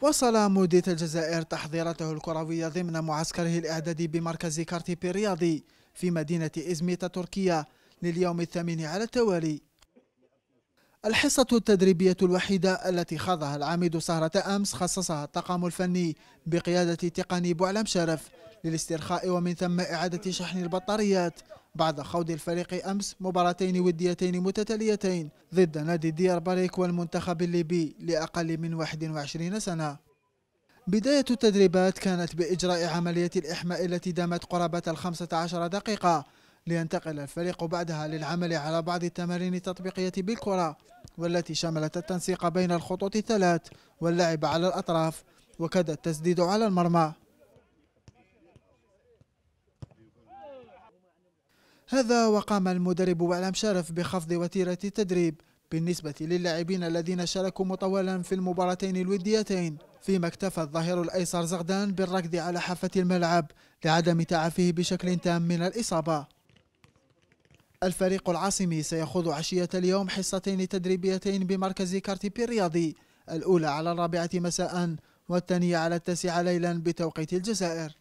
وصل موديت الجزائر تحضيرته الكروية ضمن معسكره الإعدادي بمركز كارتيبي الرياضي في مدينة إزميتا تركيا لليوم الثامن على التوالي الحصة التدريبية الوحيدة التي خاضها العميد سهرة أمس خصصها الطاقم الفني بقيادة تقني بوعلم شرف للاسترخاء ومن ثم إعادة شحن البطاريات بعد خوض الفريق أمس مباراتين وديتين متتاليتين ضد نادي ديار باريك والمنتخب الليبي لأقل من 21 سنة بداية التدريبات كانت بإجراء عملية الإحماء التي دامت قرابة الخمسة عشر دقيقة لينتقل الفريق بعدها للعمل على بعض التمارين التطبيقية بالكرة والتي شملت التنسيق بين الخطوط الثلاث واللعب على الأطراف وكاد التسديد على المرمى هذا وقام المدرب وعلام شرف بخفض وتيرة التدريب بالنسبة للاعبين الذين شاركوا مطولا في المباراتين الوديتين فيما اكتفى الظهير الأيسر زغدان بالركض على حافة الملعب لعدم تعافيه بشكل تام من الإصابة الفريق العاصمي سيخوض عشية اليوم حصتين تدريبيتين بمركز كارتيبي الرياضي الأولى على الرابعة مساء والثانية على التاسعة ليلا بتوقيت الجزائر